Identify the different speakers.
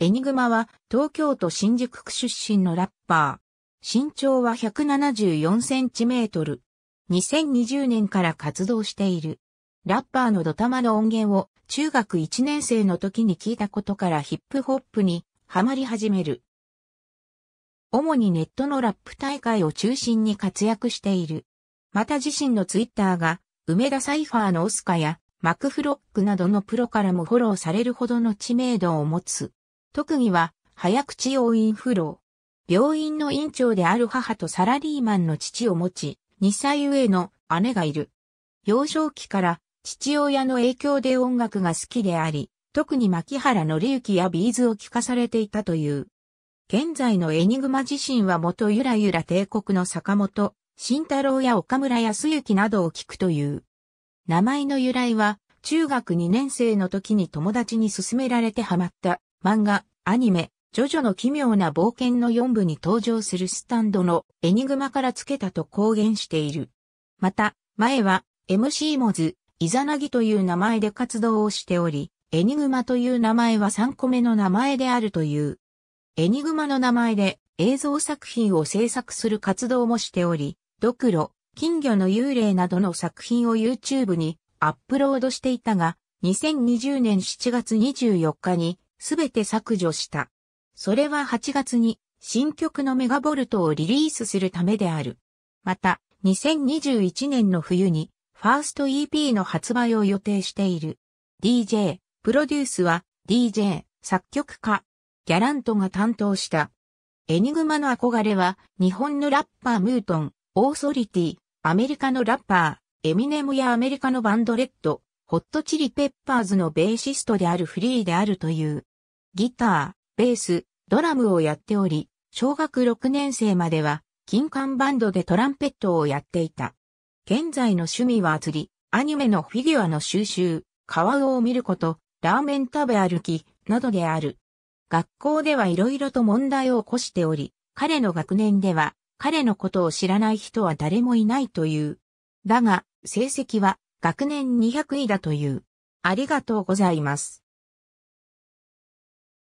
Speaker 1: エニグマは東京都新宿区出身のラッパー。身長は174センチメートル。2020年から活動している。ラッパーのドタマの音源を中学1年生の時に聞いたことからヒップホップにハマり始める。主にネットのラップ大会を中心に活躍している。また自身のツイッターが梅田サイファーのオスカやマクフロックなどのプロからもフォローされるほどの知名度を持つ。特技は、早口要員フロー。病院の院長である母とサラリーマンの父を持ち、2歳上の姉がいる。幼少期から父親の影響で音楽が好きであり、特に牧原紀之やビーズを聴かされていたという。現在のエニグマ自身は元ゆらゆら帝国の坂本、慎太郎や岡村康之などを聞くという。名前の由来は、中学2年生の時に友達に勧められてハマった漫画、アニメ、ジョジョの奇妙な冒険の4部に登場するスタンドのエニグマから付けたと公言している。また、前は MC モズ、イザナギという名前で活動をしており、エニグマという名前は3個目の名前であるという。エニグマの名前で映像作品を制作する活動もしており、ドクロ、金魚の幽霊などの作品を YouTube にアップロードしていたが、2020年7月24日にすべて削除した。それは8月に新曲のメガボルトをリリースするためである。また、2021年の冬に、ファースト EP の発売を予定している。DJ、プロデュースは、DJ、作曲家、ギャラントが担当した。エニグマの憧れは、日本のラッパームートン、オーソリティ、アメリカのラッパー、エミネムやアメリカのバンドレッド、ホットチリペッパーズのベーシストであるフリーであるという。ギター、ベース、ドラムをやっており、小学6年生までは、金管バンドでトランペットをやっていた。現在の趣味は釣り、アニメのフィギュアの収集、カワウを見ること、ラーメン食べ歩き、などである。学校では色々と問題を起こしており、彼の学年では、彼のことを知らない人は誰もいないという。だが、成績は学年200位だという。ありがとうございます。